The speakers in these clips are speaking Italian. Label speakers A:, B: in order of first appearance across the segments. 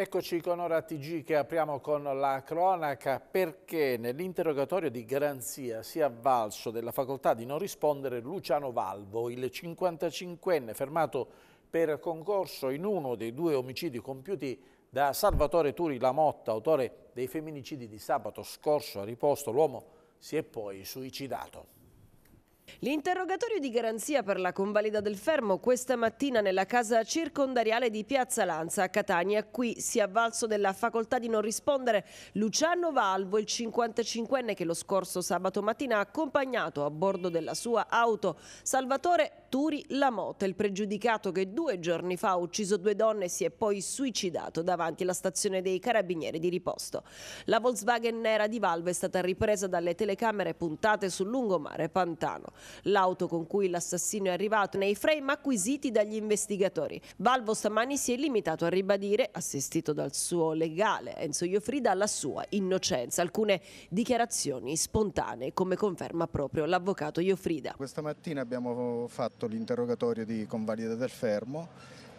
A: Eccoci con Ora TG che apriamo con la cronaca perché nell'interrogatorio di garanzia si è avvalso della facoltà di non rispondere Luciano Valvo, il 55enne fermato per concorso in uno dei due omicidi compiuti da Salvatore Turi Lamotta, autore dei femminicidi di sabato scorso a riposto. L'uomo si è poi suicidato.
B: L'interrogatorio di garanzia per la convalida del fermo questa mattina nella casa circondariale di Piazza Lanza a Catania. Qui si è avvalso della facoltà di non rispondere Luciano Valvo, il 55enne che lo scorso sabato mattina ha accompagnato a bordo della sua auto Salvatore catturi la moto. Il pregiudicato che due giorni fa ha ucciso due donne si è poi suicidato davanti alla stazione dei carabinieri di riposto. La Volkswagen nera di Valve è stata ripresa dalle telecamere puntate sul lungomare Pantano. L'auto con cui l'assassino è arrivato nei frame acquisiti dagli investigatori. Valvo stamani si è limitato a ribadire, assistito dal suo legale Enzo Iofrida, la sua innocenza. Alcune dichiarazioni spontanee, come conferma proprio l'avvocato Iofrida. Questa mattina
C: abbiamo fatto fatto l'interrogatorio di convalida del fermo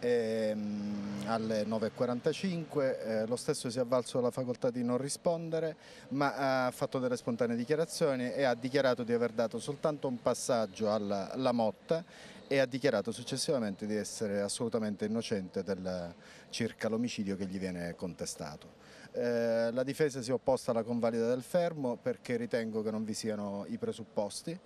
C: ehm, e, mh, alle 9.45 eh, lo stesso si è avvalso della facoltà di non rispondere ma ha fatto delle spontanee dichiarazioni e ha dichiarato di aver dato soltanto un passaggio alla, alla motta e ha dichiarato successivamente di essere assolutamente innocente del, circa l'omicidio che gli viene contestato. Eh, la difesa si è opposta alla convalida del fermo perché ritengo che non vi siano i presupposti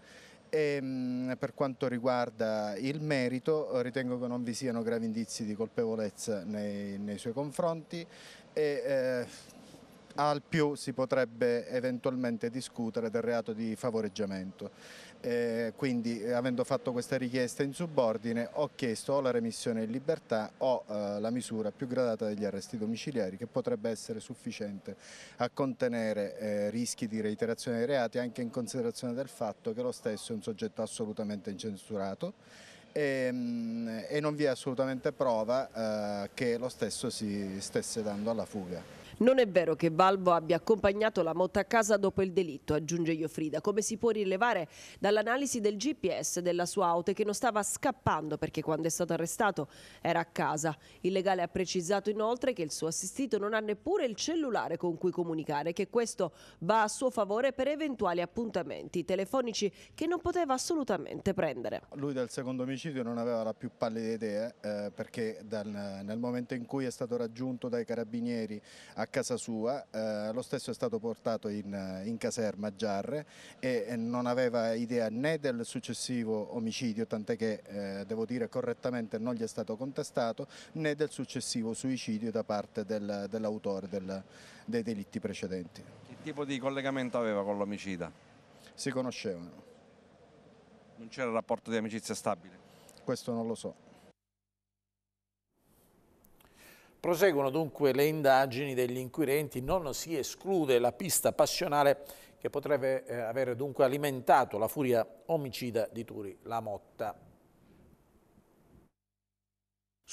C: e, ehm, per quanto riguarda il merito ritengo che non vi siano gravi indizi di colpevolezza nei, nei suoi confronti e eh, al più si potrebbe eventualmente discutere del reato di favoreggiamento eh, quindi eh, avendo fatto questa richiesta in subordine ho chiesto o la remissione in libertà o eh, la misura più gradata degli arresti domiciliari che potrebbe essere sufficiente a contenere eh, rischi di reiterazione dei reati anche in considerazione del fatto che lo stesso è un soggetto assolutamente incensurato e, ehm, e non vi è assolutamente prova eh, che lo stesso si stesse dando alla fuga.
B: Non è vero che Valvo abbia accompagnato la motta a casa dopo il delitto, aggiunge Iofrida, come si può rilevare dall'analisi del GPS della sua auto che non stava scappando perché quando è stato arrestato era a casa. Il legale ha precisato inoltre che il suo assistito non ha neppure il cellulare con cui comunicare, che questo va a suo favore per eventuali appuntamenti telefonici che non poteva assolutamente prendere.
C: Lui del secondo omicidio non aveva la più pallida idea eh, perché dal, nel momento in cui è stato raggiunto dai carabinieri a a casa sua, eh, lo stesso è stato portato in, eh, in caserma a Giarre e eh, non aveva idea né del successivo omicidio, tant'è che eh, devo dire correttamente non gli è stato contestato, né del successivo suicidio da parte del, dell'autore del, dei delitti precedenti.
D: Che tipo di collegamento aveva con l'omicida? Si conoscevano.
A: Non c'era rapporto di amicizia
C: stabile? Questo non lo so.
A: Proseguono dunque le indagini degli inquirenti, non si esclude la pista passionale che potrebbe eh, aver dunque alimentato la furia omicida di Turi La Motta.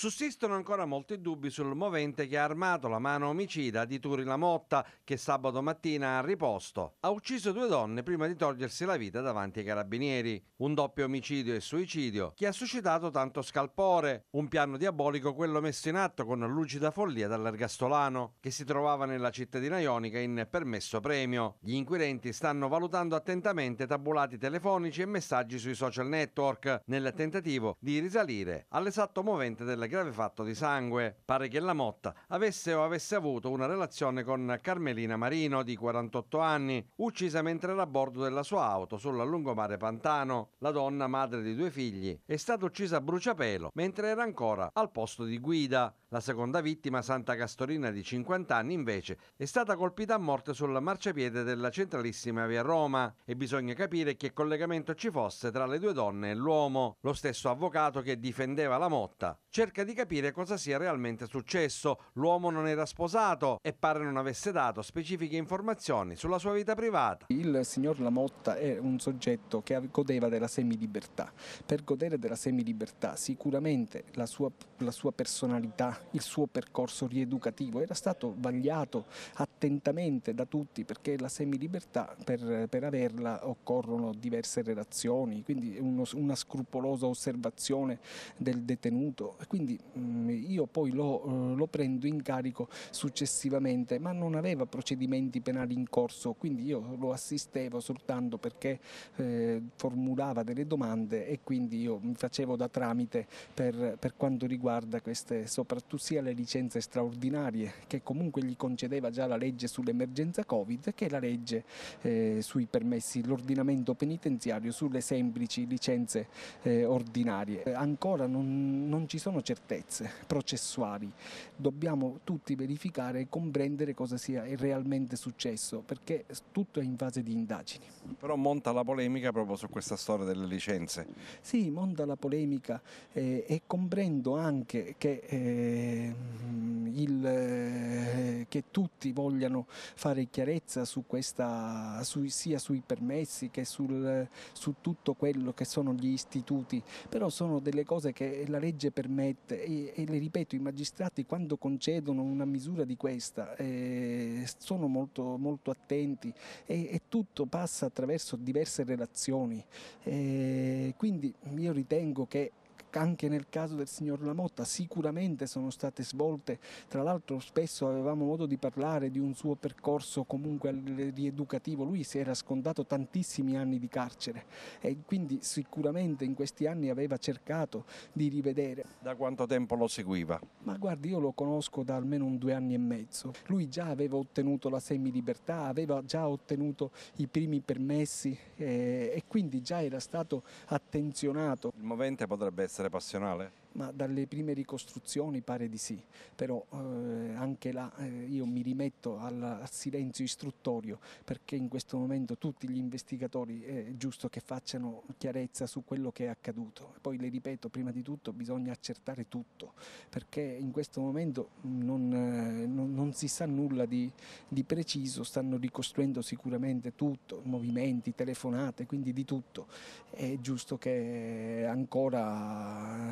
D: Sussistono ancora molti dubbi sul movente che ha armato la mano omicida di Turi Lamotta, che sabato mattina a riposto ha ucciso due donne prima di togliersi la vita davanti ai carabinieri. Un doppio omicidio e suicidio che ha suscitato tanto scalpore. Un piano diabolico quello messo in atto con lucida follia dall'ergastolano, che si trovava nella cittadina ionica in permesso premio. Gli inquirenti stanno valutando attentamente tabulati telefonici e messaggi sui social network nel tentativo di risalire all'esatto movente della grave fatto di sangue. Pare che la Motta avesse o avesse avuto una relazione con Carmelina Marino, di 48 anni, uccisa mentre era a bordo della sua auto sulla lungomare Pantano. La donna, madre di due figli, è stata uccisa a bruciapelo mentre era ancora al posto di guida. La seconda vittima, Santa Castorina di 50 anni, invece è stata colpita a morte sul marciapiede della centralissima via Roma e bisogna capire che collegamento ci fosse tra le due donne e l'uomo. Lo stesso avvocato che difendeva la Motta cerca di capire cosa sia realmente successo. L'uomo non era sposato e pare non avesse dato
E: specifiche informazioni sulla sua vita privata. Il signor Lamotta è un soggetto che godeva della semilibertà. Per godere della semilibertà sicuramente la sua, la sua personalità il suo percorso rieducativo, era stato vagliato attentamente da tutti perché la semilibertà per, per averla occorrono diverse relazioni, quindi uno, una scrupolosa osservazione del detenuto. Quindi mm, io poi lo, eh, lo prendo in carico successivamente, ma non aveva procedimenti penali in corso, quindi io lo assistevo soltanto perché eh, formulava delle domande e quindi io mi facevo da tramite per, per quanto riguarda queste soprattutto virtù sia le licenze straordinarie che comunque gli concedeva già la legge sull'emergenza Covid che la legge eh, sui permessi, l'ordinamento penitenziario sulle semplici licenze eh, ordinarie. ancora non, non ci sono certezze processuali, dobbiamo tutti verificare e comprendere cosa sia realmente successo perché tutto è in fase di indagini.
D: Però monta la polemica proprio su questa storia delle licenze.
E: Sì, monta la polemica eh, e comprendo anche che eh, Ehm, il, eh, che tutti vogliano fare chiarezza su questa, su, sia sui permessi che sul, su tutto quello che sono gli istituti, però sono delle cose che la legge permette e, e le ripeto, i magistrati quando concedono una misura di questa eh, sono molto, molto attenti e, e, tutto passa attraverso diverse relazioni, eh, quindi io ritengo che anche nel caso del signor Lamotta sicuramente sono state svolte, tra l'altro spesso avevamo modo di parlare di un suo percorso comunque rieducativo, lui si era scontato tantissimi anni di carcere e quindi sicuramente in questi anni aveva cercato di rivedere.
D: Da quanto tempo lo seguiva?
E: Ma guardi, io lo conosco da almeno un due anni e mezzo, lui già aveva ottenuto la semilibertà, aveva già ottenuto i primi permessi eh, e quindi già era stato attenzionato.
D: Il movente potrebbe essere essere passionale?
E: ma dalle prime ricostruzioni pare di sì, però eh, anche là eh, io mi rimetto al, al, silenzio istruttorio perché in questo momento tutti gli investigatori eh, è giusto che facciano chiarezza su quello che è accaduto. Poi le ripeto, prima di tutto bisogna accertare tutto perché in questo momento non, eh, non, non si sa nulla di, di, preciso, stanno ricostruendo sicuramente tutto, movimenti, telefonate, quindi di tutto. È giusto che ancora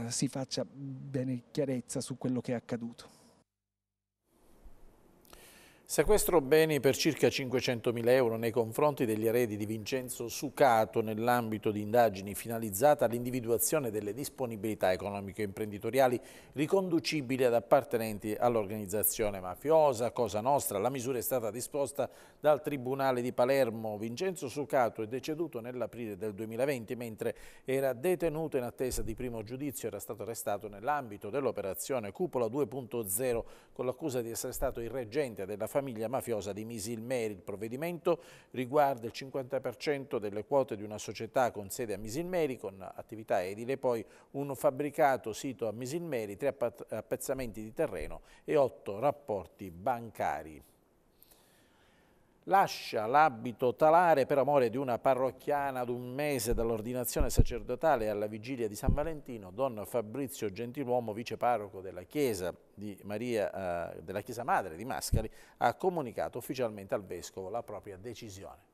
E: si faccia bene chiarezza su quello che è accaduto. Sequestro beni
A: per circa 500.000 euro nei confronti degli eredi di Vincenzo Sucato nell'ambito di indagini finalizzate all'individuazione delle disponibilità economiche e imprenditoriali riconducibili ad appartenenti all'organizzazione mafiosa Cosa Nostra. La misura è stata disposta dal Tribunale di Palermo. Vincenzo Sucato è deceduto nell'aprile del 2020 mentre era detenuto in attesa di primo giudizio. Era stato arrestato nell'ambito dell'operazione Cupola 2.0 con l'accusa di essere stato il reggente della famiglia famiglia mafiosa di Misilmeri. Il provvedimento riguarda il 50% delle quote di una società con sede a Misilmeri, con attività edile, poi un fabbricato sito a Misilmeri, tre appezzamenti di terreno e otto rapporti bancari lascia l'abito talare per amore di una parrocchiana ad un mese dall'ordinazione sacerdotale alla vigilia di San Valentino, don Fabrizio Gentiluomo, viceparroco della Chiesa, Maria, eh, della Chiesa Madre di Mascari, ha comunicato ufficialmente al Vescovo la propria decisione.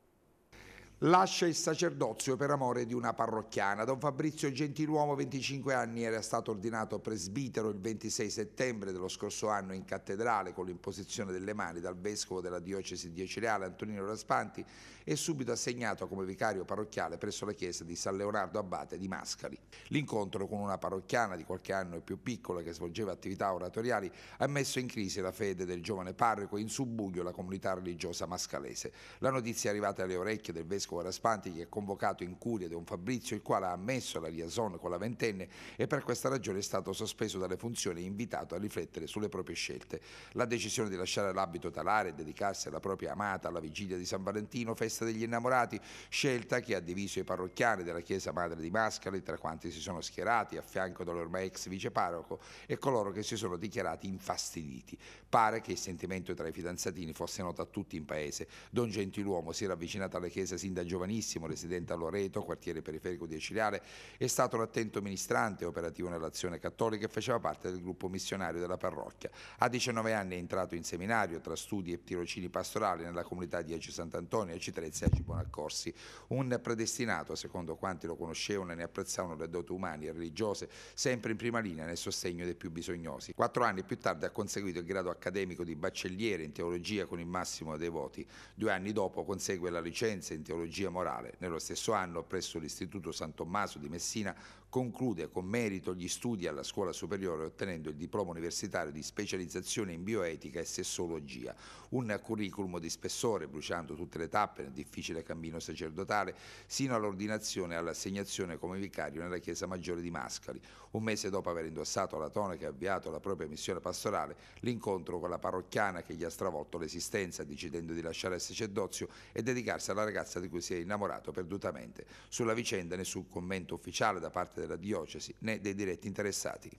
F: Lascia il sacerdozio per amore di una parrocchiana. Don Fabrizio Gentiluomo, 25 anni, era stato ordinato presbitero il 26 settembre dello scorso anno in cattedrale con l'imposizione delle mani dal vescovo della diocesi di Ecireale Antonino Raspanti e subito assegnato come vicario parrocchiale presso la chiesa di San Leonardo Abate di Mascali. L'incontro con una parrocchiana di qualche anno e più piccola che svolgeva attività oratoriali ha messo in crisi la fede del giovane parroco e in subbuglio la comunità religiosa mascalese. La notizia è arrivata alle orecchie del vescovo Raspanti che ha convocato in curia Don Fabrizio il quale ha ammesso la liaison con la ventenne e per questa ragione è stato sospeso dalle funzioni e invitato a riflettere sulle proprie scelte. La decisione di lasciare l'abito talare e dedicarsi alla propria amata alla vigilia di San Valentino festa festa degli innamorati, scelta che ha diviso i parrocchiani della Chiesa Madre di Mascali tra quanti si sono schierati a fianco dell'ormai ex viceparroco e coloro che si sono dichiarati infastiditi. Pare che il sentimento tra i fidanzatini fosse noto a tutti in paese. Don Gentiluomo si era avvicinato alla Chiesa sin da giovanissimo, residente a Loreto, quartiere periferico di Aciliare, è stato un attento ministrante operativo nell'azione cattolica e faceva parte del gruppo missionario della parrocchia. A 19 anni è entrato in seminario tra studi e tirocini pastorali nella comunità di Eci Sant'Antonio e C3 Venezia Bonaccorsi, un predestinato, secondo quanti lo conoscevano e ne apprezzavano le doti umane e religiose, sempre in prima linea nel sostegno dei più bisognosi. Quattro anni più tardi ha conseguito il grado accademico di baccelliere in teologia con il massimo dei voti. Due anni dopo consegue la licenza in teologia morale. Nello stesso anno, presso l'Istituto San Tommaso di Messina, Conclude con merito gli studi alla scuola superiore ottenendo il diploma universitario di specializzazione in bioetica e sessologia, un curriculum di spessore bruciando tutte le tappe nel difficile cammino sacerdotale sino all'ordinazione e all'assegnazione come vicario nella Chiesa Maggiore di Mascali. Un mese dopo aver indossato la tonaca e avviato la propria missione pastorale, l'incontro con la parrocchiana che gli ha stravolto l'esistenza, decidendo di lasciare il sacerdozio e dedicarsi alla ragazza di cui si è innamorato perdutamente. Sulla vicenda nessun commento ufficiale da parte parte della diocesi né dei diretti interessati.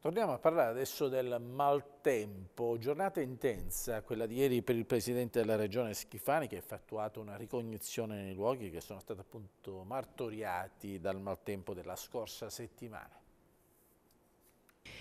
A: Torniamo a parlare adesso del maltempo, giornata intensa, quella di ieri per il Presidente della Regione Schifani che ha effettuato una ricognizione nei luoghi che sono stati appunto martoriati dal maltempo della scorsa settimana.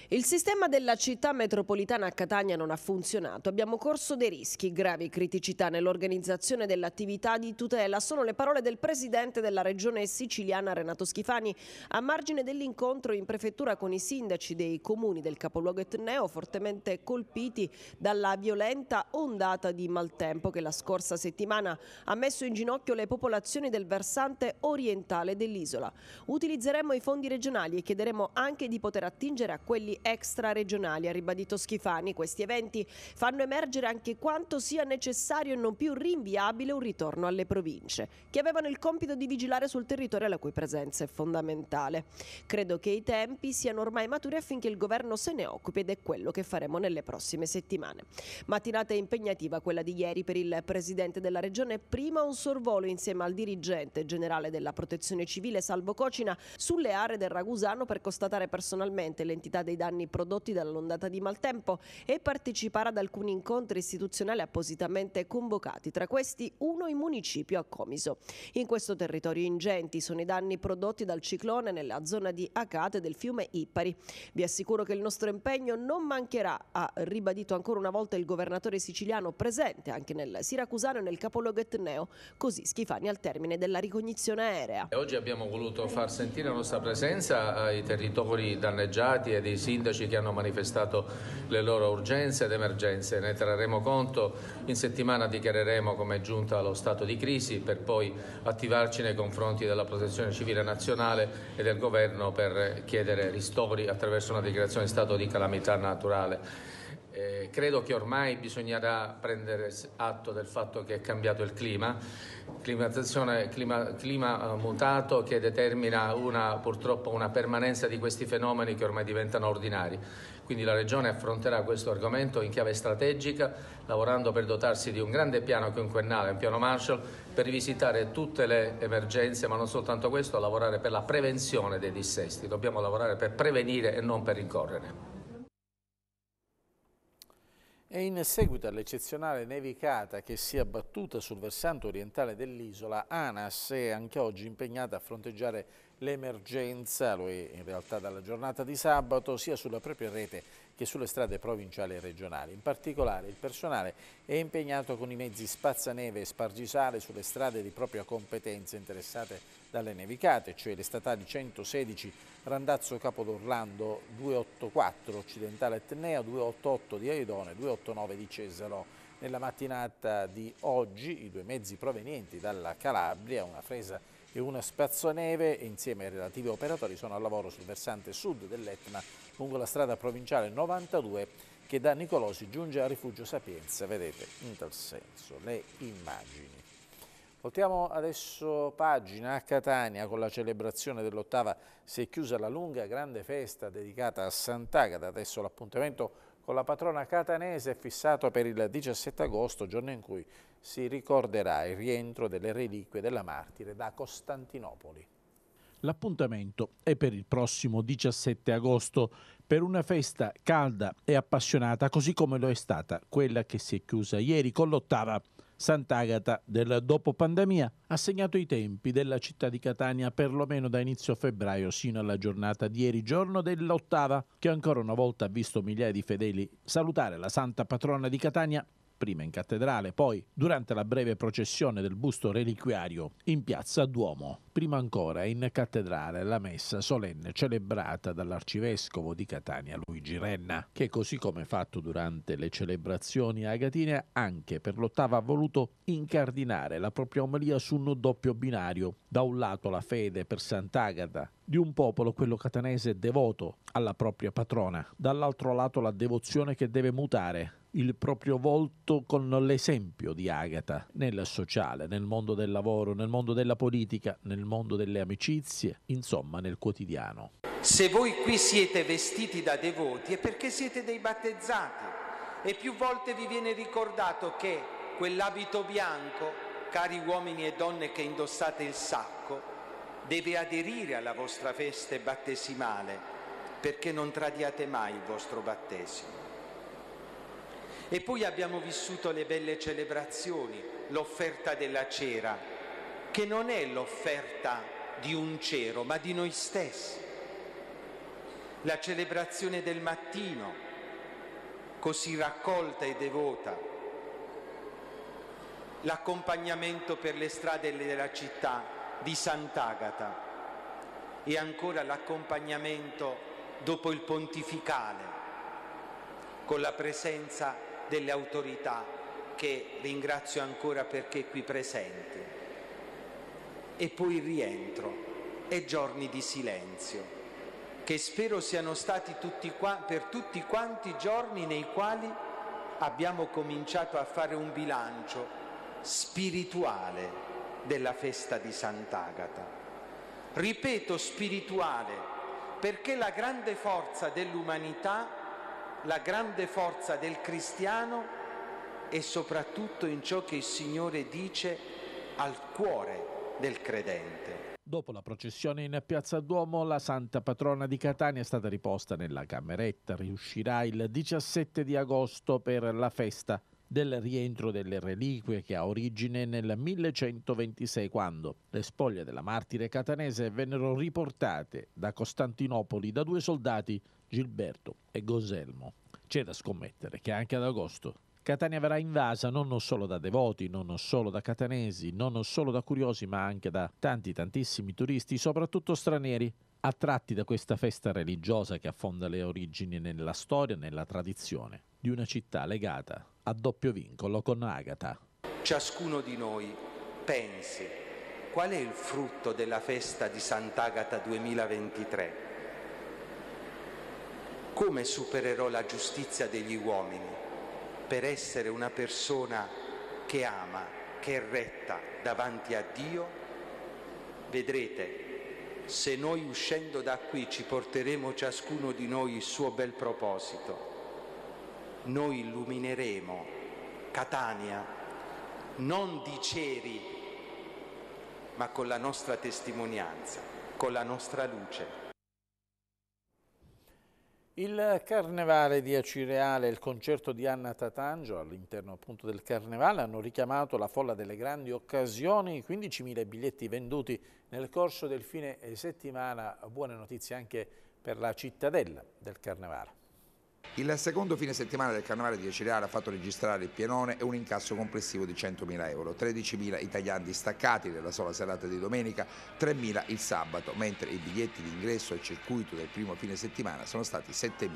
B: Il sistema della città metropolitana a Catania non ha funzionato. Abbiamo corso dei rischi, gravi criticità nell'organizzazione dell'attività di tutela. Sono le parole del presidente della regione siciliana Renato Schifani a margine dell'incontro in prefettura con i sindaci dei comuni del capoluogo etneo fortemente colpiti dalla violenta ondata di maltempo che la scorsa settimana ha messo in ginocchio le popolazioni del versante orientale dell'isola. Utilizzeremo i fondi regionali e chiederemo anche di poter attingere a quelli controlli extraregionali, ha ribadito Schifani. Questi eventi fanno emergere anche quanto sia necessario e non più rinviabile un ritorno alle province, che avevano il compito di vigilare sul territorio la cui presenza è fondamentale. Credo che i tempi siano ormai maturi affinché il governo se ne occupi ed è quello che faremo nelle prossime settimane. Mattinata impegnativa quella di ieri per il presidente della regione, prima un sorvolo insieme al dirigente generale della protezione civile Salvo Cocina sulle aree del Ragusano per constatare personalmente l'entità dei danni prodotti dall'ondata di maltempo e partecipare ad alcuni incontri istituzionali appositamente convocati, tra questi uno in municipio a Comiso. In questo territorio ingenti sono i danni prodotti dal ciclone nella zona di Acate del fiume Ippari. Vi assicuro che il nostro impegno non mancherà, ha ribadito ancora una volta il governatore siciliano presente anche nel Siracusano e nel capoluogo etneo, così Schifani al termine della ricognizione aerea.
A: Oggi abbiamo voluto far sentire la nostra presenza ai territori danneggiati e ai sindaci che hanno manifestato le loro urgenze ed emergenze. Ne terremo conto, in settimana dichiareremo come è giunta lo stato di crisi per poi attivarci nei confronti della Protezione Civile Nazionale e del Governo per chiedere ristori attraverso una dichiarazione di stato di calamità naturale. Eh, credo che ormai bisognerà prendere atto del fatto che è cambiato il clima, clima, clima eh, mutato che determina una, purtroppo una permanenza di questi fenomeni che ormai diventano ordinari. Quindi la Regione affronterà questo argomento in chiave strategica, lavorando per dotarsi di un grande piano quinquennale, un piano Marshall, per rivisitare tutte le emergenze, ma non soltanto questo, lavorare per la prevenzione dei dissesti. Dobbiamo lavorare per prevenire e non per incorrere e in seguito all'eccezionale nevicata che si è abbattuta sul versante orientale dell'isola, ANAS è anche oggi impegnata a fronteggiare l'emergenza, lo è in realtà dalla giornata di sabato, sia sulla propria rete che sulle strade provinciali e regionali. In particolare il personale è impegnato con i mezzi spazzaneve e spargisale sulle strade di propria competenza interessate dalle nevicate, cioè le statali 116 Randazzo Capodorlando, 284 Occidentale Etnea, 288 di Aidone, 289 di Cesaro. Nella mattinata di oggi i due mezzi provenienti dalla Calabria, una fresa e una spazzoneve insieme ai relativi operatori sono al lavoro sul versante sud dell'Etna lungo la strada provinciale 92 che da Nicolosi giunge a Rifugio Sapienza, vedete in tal senso le immagini. Voltiamo adesso pagina a Catania con la celebrazione dell'ottava si è chiusa la lunga grande festa dedicata a Sant'Agata, adesso l'appuntamento con la patrona catanese è fissato per il 17 agosto, giorno in cui si ricorderà il rientro delle reliquie della martire da Costantinopoli. L'appuntamento è per il prossimo 17 agosto, per una festa calda e appassionata, così come lo è stata quella che si è chiusa ieri con l'ottava Sant'Agata del dopo pandemia ha segnato i tempi della città di Catania perlomeno da inizio febbraio sino alla giornata di ieri giorno dell'ottava, che ancora una volta ha visto migliaia di fedeli salutare la santa patrona di Catania prima in cattedrale, poi durante la breve processione del busto reliquiario in piazza Duomo, prima ancora in cattedrale la messa solenne celebrata dall'arcivescovo di Catania Luigi Renna, che così come fatto durante le celebrazioni agatine anche per l'ottava ha voluto incardinare la propria omelia su un doppio binario, da un lato la fede per Sant'Agata, di un popolo, quello catanese, devoto alla propria patrona, dall'altro lato la devozione che deve mutare il proprio volto con l'esempio di Agata nel sociale, nel mondo del lavoro, nel mondo della politica, nel mondo delle amicizie, insomma nel quotidiano.
G: Se voi qui siete vestiti da devoti è perché siete dei battezzati e più volte vi viene ricordato che quell'abito bianco, cari uomini e donne che indossate il sacco, deve aderire alla vostra festa battesimale perché non tradiate mai il vostro battesimo. E poi abbiamo vissuto le belle celebrazioni, l'offerta della cera, che non è l'offerta di un cero, ma di noi stessi. La celebrazione del mattino, così raccolta e devota, l'accompagnamento per le strade della città di Sant'Agata e ancora l'accompagnamento dopo il pontificale con la presenza di delle autorità che ringrazio ancora perché qui presenti. E poi il rientro e giorni di silenzio che spero siano stati tutti qua, per tutti quanti giorni nei quali abbiamo cominciato a fare un bilancio spirituale della festa di Sant'Agata. Ripeto spirituale perché la grande forza dell'umanità è la grande forza del cristiano e soprattutto in ciò che il Signore dice al cuore del credente.
A: Dopo la processione in Piazza Duomo, la santa patrona di Catania è stata riposta nella cameretta. Riuscirà il 17 di agosto per la festa del rientro delle reliquie che ha origine nel 1126 quando le spoglie della martire catanese vennero riportate da Costantinopoli da due soldati Gilberto e Goselmo. C'è da scommettere che anche ad agosto Catania verrà invasa non solo da devoti, non solo da catanesi, non solo da curiosi, ma anche da tanti tantissimi turisti, soprattutto stranieri, attratti da questa festa religiosa che affonda le origini nella storia, nella tradizione di una città legata a doppio vincolo con Agata.
G: Ciascuno di noi pensi qual è il frutto della festa di Sant'Agata 2023 come supererò la giustizia degli uomini per essere una persona che ama, che è retta davanti a Dio? Vedrete, se noi uscendo da qui ci porteremo ciascuno di noi il suo bel proposito, noi illumineremo Catania non di ceri, ma con la nostra testimonianza, con la nostra luce.
A: Il Carnevale di Acireale e il concerto di Anna Tatangio all'interno appunto del Carnevale hanno richiamato la folla delle grandi occasioni, 15.000 biglietti venduti nel corso del fine eh, settimana, buone notizie anche per la cittadella del Carnevale.
F: Il secondo fine settimana del Carnevale di Cereale ha fatto registrare il pienone e un incasso complessivo di 100.000 euro, 13.000 italiani staccati nella sola serata di domenica, 3.000 il sabato, mentre i biglietti d'ingresso al circuito del primo fine settimana sono stati 7.000.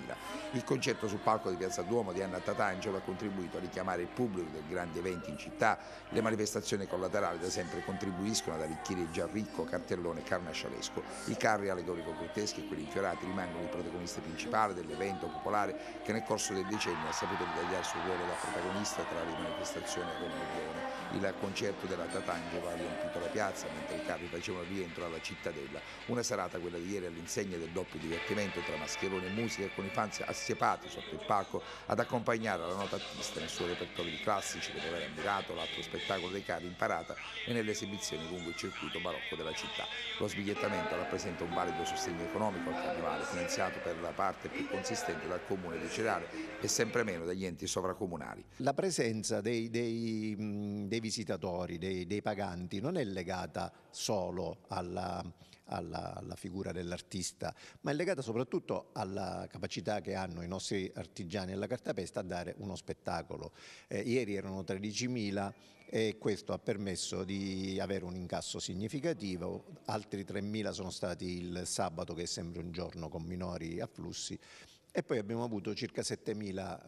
F: Il concerto sul palco di Piazza Duomo di Anna Tatangelo ha contribuito a richiamare il pubblico dei grandi eventi in città, le manifestazioni collaterali da sempre contribuiscono ad arricchire il già ricco cartellone carnascialesco. I carri allegorico-grotteschi e quelli infiorati rimangono i protagonisti principali dell'evento popolare che nel corso del decennio ha saputo ritagliarsi un ruolo da protagonista tra le manifestazioni a Roma e Lione. Il concerto della Tatangeva riempito la piazza mentre i carri facevano rientro alla cittadella. Una serata, quella di ieri, all'insegna del doppio divertimento tra mascherone e musica con i fans assiepati sotto il palco ad accompagnare la nota artista nel suo repertorio di classici che aveva ammirato, l'altro spettacolo dei carri in parata e nelle esibizioni lungo il circuito barocco della città. Lo sbigliettamento rappresenta un valido sostegno economico al carnevale finanziato per la parte più consistente dal comune medicinale e sempre meno dagli enti sovracomunali.
H: La presenza dei, dei, dei visitatori, dei, dei, paganti, non è legata solo alla, alla, alla figura dell'artista, ma è legata soprattutto alla capacità che hanno i nostri artigiani alla cartapesta a dare uno spettacolo. Eh, ieri erano 13.000 e questo ha permesso di avere un incasso significativo, altri 3.000 sono stati il sabato che è sempre un giorno con minori afflussi e poi abbiamo avuto circa 7.000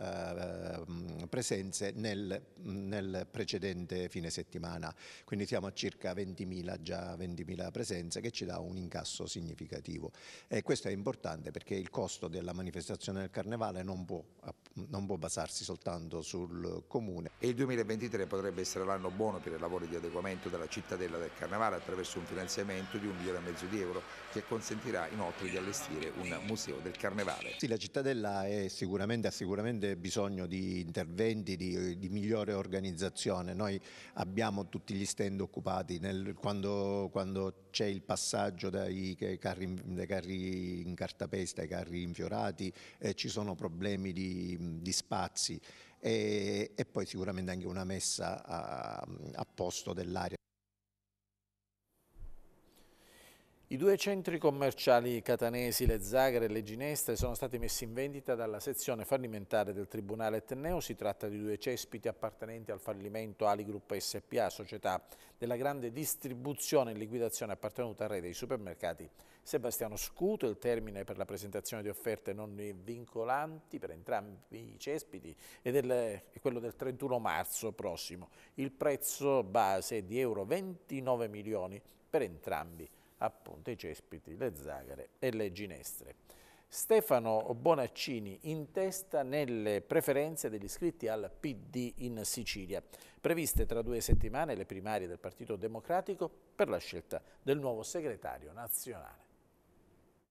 H: eh, presenze nel, nel, precedente fine settimana, quindi siamo a circa 20.000, già 20.000 presenze che ci dà un incasso significativo e questo è importante perché il costo della manifestazione del Carnevale non può, non può basarsi soltanto sul comune.
F: E il 2023 potrebbe essere l'anno buono per i lavori di adeguamento della cittadella del Carnevale attraverso un finanziamento di un milione e mezzo di euro che consentirà inoltre di allestire un museo del Carnevale.
H: Sì, cittadella è sicuramente, ha sicuramente bisogno di interventi, di, di, migliore organizzazione. Noi abbiamo tutti gli stand occupati nel, quando, quando c'è il passaggio dai carri, dai carri, in cartapesta ai carri infiorati, eh, ci sono problemi di, di spazi e, e, poi sicuramente anche una messa a, a posto dell'area.
A: I due centri commerciali catanesi, le Zagre e le Ginestre, sono stati messi in vendita dalla sezione fallimentare del Tribunale Etneo. Si tratta di due cespiti appartenenti al fallimento Ali Group SPA, società della grande distribuzione e liquidazione appartenuta a rete dei supermercati Sebastiano Scuto. Il termine per la presentazione di offerte non vincolanti per entrambi i cespiti è, del, è quello del 31 marzo prossimo. Il prezzo base è di euro 29 milioni per entrambi appunto i cespiti, le zagare e le ginestre. Stefano Bonaccini in testa nelle preferenze degli iscritti al PD in Sicilia, previste tra due settimane le primarie del Partito Democratico per la scelta del nuovo segretario nazionale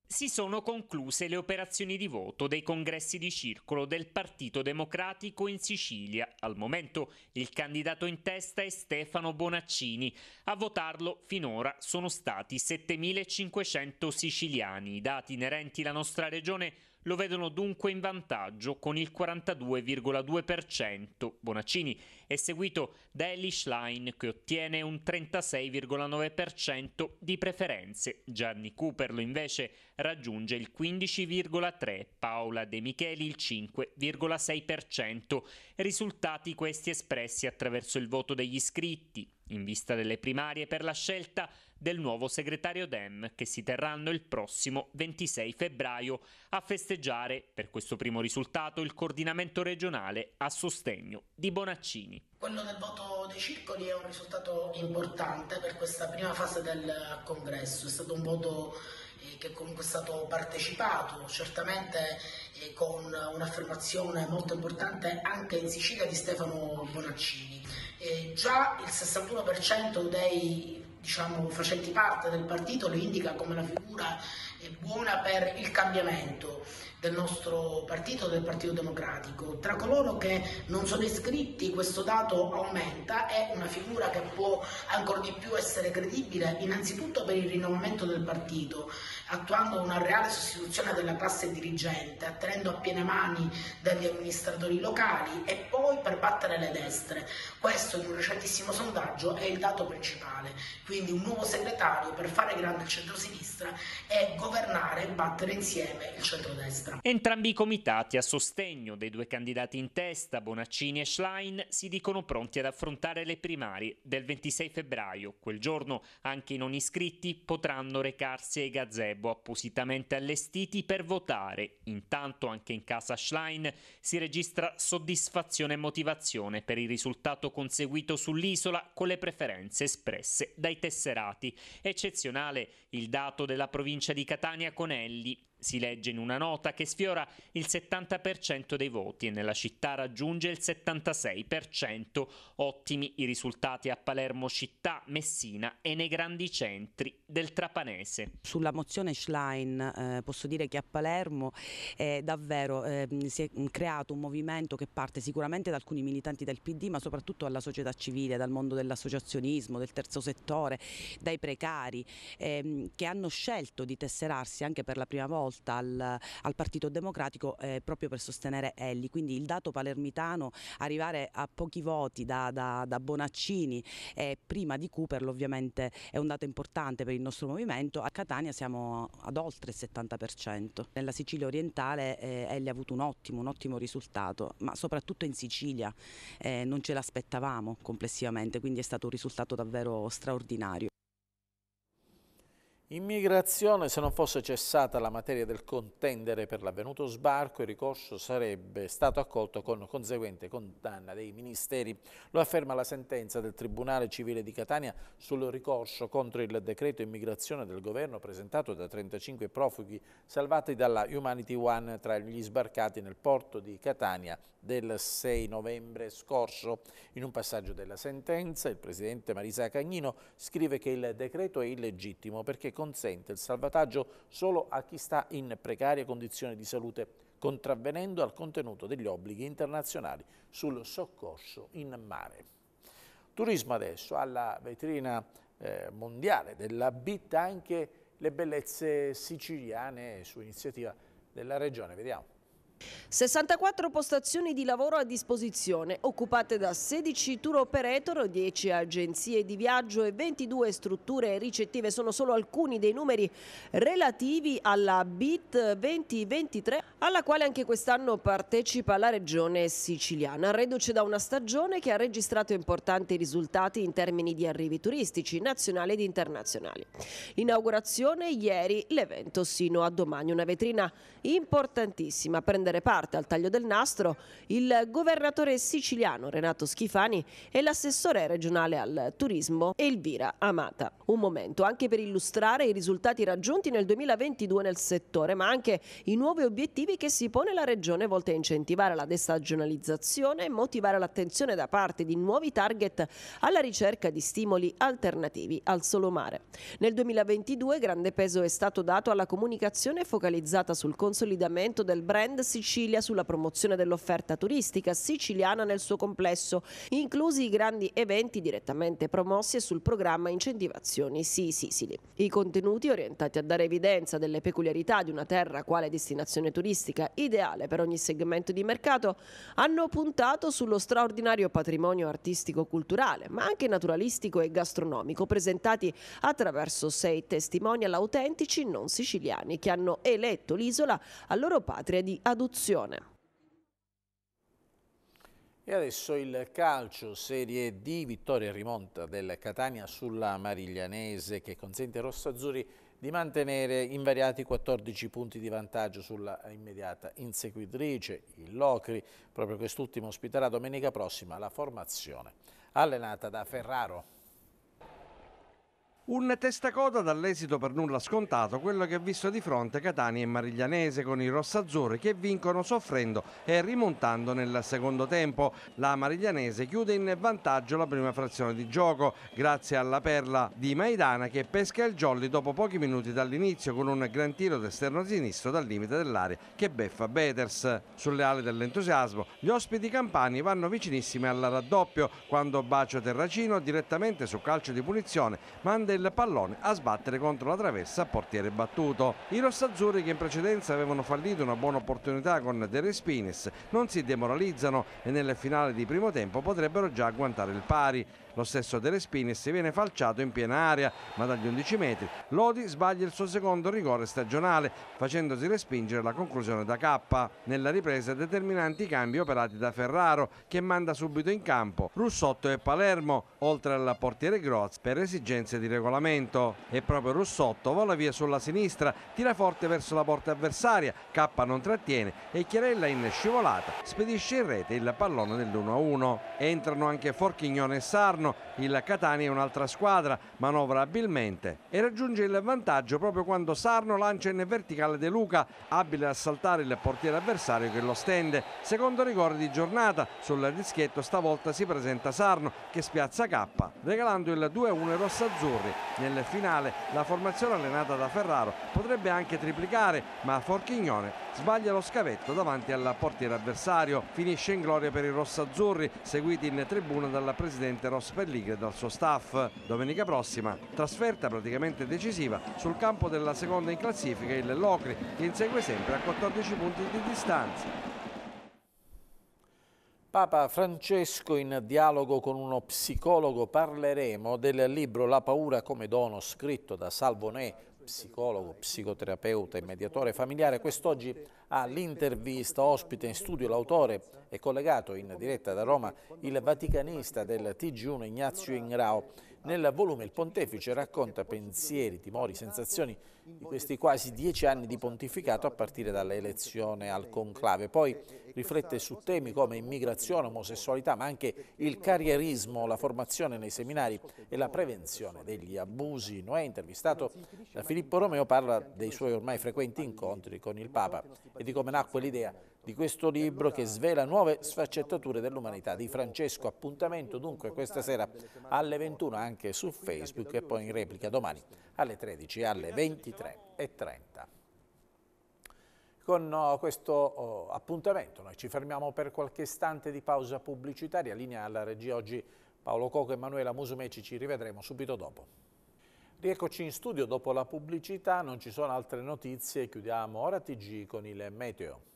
I: si sono concluse le operazioni di voto dei congressi di circolo del Partito Democratico in Sicilia. Al momento il candidato in testa è Stefano Bonaccini. A votarlo finora sono stati 7.500 siciliani. I dati inerenti alla nostra regione lo vedono dunque in vantaggio con il 42,2%. Bonaccini è seguito da Ellie Schlein che ottiene un 36,9% di preferenze. Gianni Cooperlo invece raggiunge il 15,3%, Paola De Micheli il 5,6%. Risultati questi espressi attraverso il voto degli iscritti. In vista delle primarie per la scelta del nuovo segretario Dem che si terranno il prossimo 26 febbraio a festeggiare per questo primo risultato il coordinamento regionale a sostegno di Bonaccini.
J: Quello del voto dei circoli è un risultato importante per questa prima fase del congresso, è stato un voto eh, che comunque è stato partecipato, certamente eh, con un'affermazione molto importante anche in Sicilia di Stefano Bonaccini. E eh, già il 61% dei diciamo, facenti parte del partito lo indica come una figura eh, buona per il cambiamento del nostro partito, del Partito Democratico. Tra coloro che non sono iscritti questo dato aumenta, è una figura che può ancora di più essere credibile innanzitutto per il rinnovamento del partito, attuando una reale sostituzione della classe dirigente, attenendo a piene mani dagli amministratori locali e poi per battere le destre. Questo in un recentissimo sondaggio è il dato principale, quindi un nuovo segretario per fare grande il centro-sinistra e governare e battere insieme il centro-destra.
I: Entrambi i comitati a sostegno dei due candidati in testa, Bonaccini e Schlein, si dicono pronti ad affrontare le primarie del 26 febbraio. Quel giorno anche i non iscritti potranno recarsi ai gazebo club appositamente allestiti per votare. Intanto anche in casa Schlein si registra soddisfazione e motivazione per il risultato conseguito sull'isola con le preferenze espresse dai tesserati. Eccezionale il dato della provincia di Catania con Elli, si legge in una nota che sfiora il 70% dei voti e nella città raggiunge il 76%. Ottimi i risultati a Palermo città, Messina e nei grandi centri del Trapanese.
J: Sulla mozione Schlein eh, posso dire che a Palermo eh, davvero eh, si è creato un movimento che parte sicuramente da alcuni militanti del PD ma soprattutto dalla società civile, dal mondo dell'associazionismo, del terzo settore, dai precari ehm, che hanno scelto di tesserarsi anche per la prima volta volta al, al Partito Democratico eh, proprio per sostenere Elli, quindi il dato palermitano arrivare a pochi voti da, da, da Bonaccini eh, prima di Cooperlo ovviamente è un dato importante per il nostro movimento, a Catania siamo ad oltre il 70%. Nella Sicilia orientale eh, Elli ha avuto un ottimo, un ottimo risultato, ma soprattutto in Sicilia eh, non ce l'aspettavamo complessivamente, quindi è stato un risultato davvero straordinario.
A: Immigrazione, se non fosse cessata la materia del contendere per l'avvenuto sbarco, il ricorso sarebbe stato accolto con conseguente condanna dei ministeri. Lo afferma la sentenza del Tribunale Civile di Catania sul ricorso contro il decreto immigrazione del governo presentato da 35 profughi salvati dalla Humanity One tra gli sbarcati nel porto di Catania del 6 novembre scorso. In un passaggio della sentenza il presidente Marisa Cagnino scrive che il decreto è illegittimo perché consente il salvataggio solo a chi sta in precarie condizioni di salute contravvenendo al contenuto degli obblighi internazionali sul soccorso in mare. Turismo adesso, alla vetrina eh, mondiale della BIT anche le bellezze siciliane su iniziativa della regione. Vediamo.
B: 64 postazioni di lavoro a disposizione, occupate da 16 tour operator, 10 agenzie di viaggio e 22 strutture ricettive sono solo alcuni dei numeri relativi alla BIT 2023 alla quale anche quest'anno partecipa la regione siciliana, reduce da una stagione che ha registrato importanti risultati in termini di arrivi turistici nazionali ed internazionali. Inaugurazione ieri, l'evento sino a domani, una vetrina importantissima. A prendere parte al taglio del nastro il governatore siciliano Renato Schifani e l'assessore regionale al turismo Elvira Amata. Un momento anche per illustrare i risultati raggiunti nel 2022 nel settore, ma anche i nuovi obiettivi obiettivi che si pone la Regione volte a incentivare la destagionalizzazione e motivare l'attenzione da parte di nuovi target alla ricerca di stimoli alternativi al solo mare. Nel 2022 grande peso è stato dato alla comunicazione focalizzata sul consolidamento del brand Sicilia sulla promozione dell'offerta turistica siciliana nel suo complesso, inclusi i grandi eventi direttamente promossi e sul programma Incentivazioni Sì Sicili. I contenuti orientati a dare evidenza delle peculiarità di una terra quale destinazione turistica logistica ideale per ogni segmento di mercato, hanno puntato sullo straordinario patrimonio artistico-culturale, ma anche naturalistico e gastronomico, presentati attraverso sei testimonial autentici non siciliani che hanno eletto l'isola a loro patria di adozione.
A: E adesso il calcio, serie D, vittoria rimonta del Catania sulla Mariglianese che consente ai rossoazzurri di mantenere invariati 14 punti di vantaggio sulla immediata inseguitrice, il Locri. Proprio quest'ultimo ospiterà domenica prossima la formazione allenata da Ferraro. Un testacoda
D: dall'esito per nulla scontato, quello che ha visto di fronte Catania e Mariglianese con i rossazzurri che vincono soffrendo e rimontando nel secondo tempo. La Mariglianese chiude in vantaggio la prima frazione di gioco grazie alla perla di Maidana che pesca il jolly dopo pochi minuti dall'inizio con un gran tiro d'esterno sinistro dal limite dell'area che beffa Beters. Sulle ali dell'entusiasmo gli ospiti campani vanno vicinissimi al raddoppio quando Bacio Terracino direttamente su calcio di punizione manda del pallone a sbattere contro la traversa a portiere battuto. I rossazzurri che in precedenza avevano fallito una buona opportunità con De Respines non si demoralizzano e nel finale di primo tempo potrebbero già agguantare il pari. Lo stesso De Respinis viene falciato in piena area, ma dagli 11 metri Lodi sbaglia il suo secondo rigore stagionale, facendosi respingere la conclusione da K. Nella ripresa determinanti i cambi operati da Ferraro, che manda subito in campo Russotto e Palermo, oltre al portiere Groz per esigenze di regolamento. E proprio Russotto vola via sulla sinistra, tira forte verso la porta avversaria, K non trattiene e Chiarella in scivolata spedisce in rete il pallone dell'1-1. Entrano anche Forchignone e Sarno ritorno il Catania è un'altra squadra, manovra abilmente e raggiunge il vantaggio proprio quando Sarno lancia in verticale De Luca, abile a saltare il portiere avversario che lo stende. Secondo rigore di giornata, sul rischietto stavolta si presenta Sarno che spiazza K, regalando il 2-1 ai rossazzurri. Nel finale la formazione allenata da Ferraro potrebbe anche triplicare, ma Forchignone sbaglia lo scavetto davanti al portiere avversario. Finisce in gloria per i rossazzurri, seguiti in tribuna dal presidente Ross Pellegrini e dal suo staff. Domenica prossima trasferta praticamente decisiva sul campo della seconda in classifica il Locri che insegue sempre a 14 punti di
A: distanza. Papa Francesco in dialogo con uno psicologo parleremo del libro La paura come dono scritto da Salvonè psicologo, psicoterapeuta e mediatore familiare, quest'oggi ha l'intervista ospite in studio l'autore e collegato in diretta da Roma il vaticanista del TG1 Ignazio Ingrao. Nel volume il pontefice racconta pensieri, timori, sensazioni di questi quasi dieci anni di pontificato a partire dall'elezione al conclave. Poi riflette su temi come immigrazione, omosessualità, ma anche il carrierismo, la formazione nei seminari e la prevenzione degli abusi. Noè, intervistato da Filippo Romeo, parla dei suoi ormai frequenti incontri con il Papa e di come nacque l'idea di questo libro che svela nuove sfaccettature dell'umanità di Francesco. Appuntamento dunque questa sera alle 21 anche su Facebook e poi in replica domani alle 13 alle 23 e 30. Con oh, questo oh, appuntamento noi ci fermiamo per qualche istante di pausa pubblicitaria, linea alla regia oggi Paolo Coco e Emanuela Musumeci, ci rivedremo subito dopo. Rieccoci in studio dopo la pubblicità, non ci sono altre notizie, chiudiamo ora TG con il meteo.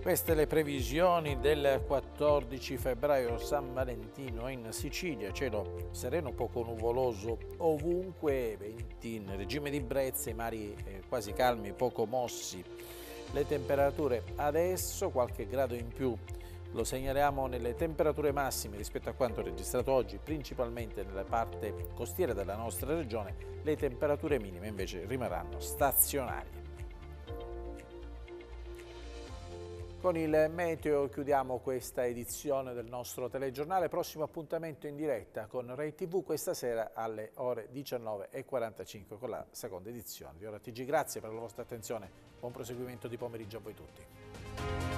A: Queste le previsioni del 14 febbraio San Valentino in Sicilia, cielo sereno poco nuvoloso ovunque, venti in regime di brezze, mari eh, quasi calmi, poco mossi. Le temperature adesso qualche grado in più lo segnaliamo nelle temperature massime rispetto a quanto registrato oggi, principalmente nella parte costiera della nostra regione, le temperature minime invece rimarranno stazionarie. Con il meteo chiudiamo questa edizione del nostro telegiornale, prossimo appuntamento in diretta con Rai TV questa sera alle ore 19.45 con la seconda edizione di Ora TG. Grazie per la vostra attenzione, buon proseguimento di pomeriggio a voi tutti.